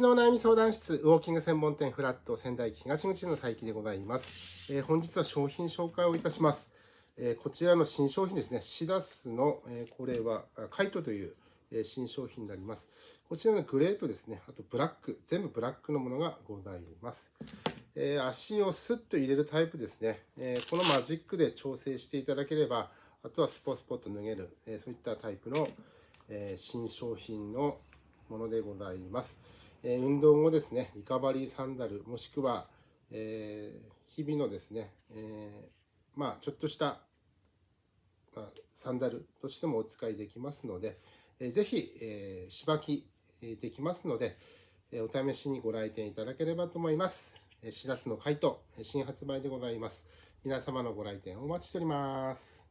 のお悩み相談室ウォーキング専門店フラット仙台東口の佐伯でございます、えー、本日は商品紹介をいたします、えー、こちらの新商品ですねシダスの、えー、これはカイトという、え新商品になりますこちらのグレーとですねあとブラック全部ブラックのものがございます、え足をスッと入れるタイプですね、えこのマジックで調整していただければあとはスポスポと脱げる、えそういったタイプの、え新商品のものでございます。え運動後ですね、リカバリーサンダル、もしくは、えー、日々のですね、えー、まあ、ちょっとした、まあ、サンダルとしてもお使いできますので、えー、ぜひ、えしばきできますので、えお試しにご来店いただければと思います。えー、4月の回答、新発売でございます。皆様のご来店お待ちしております。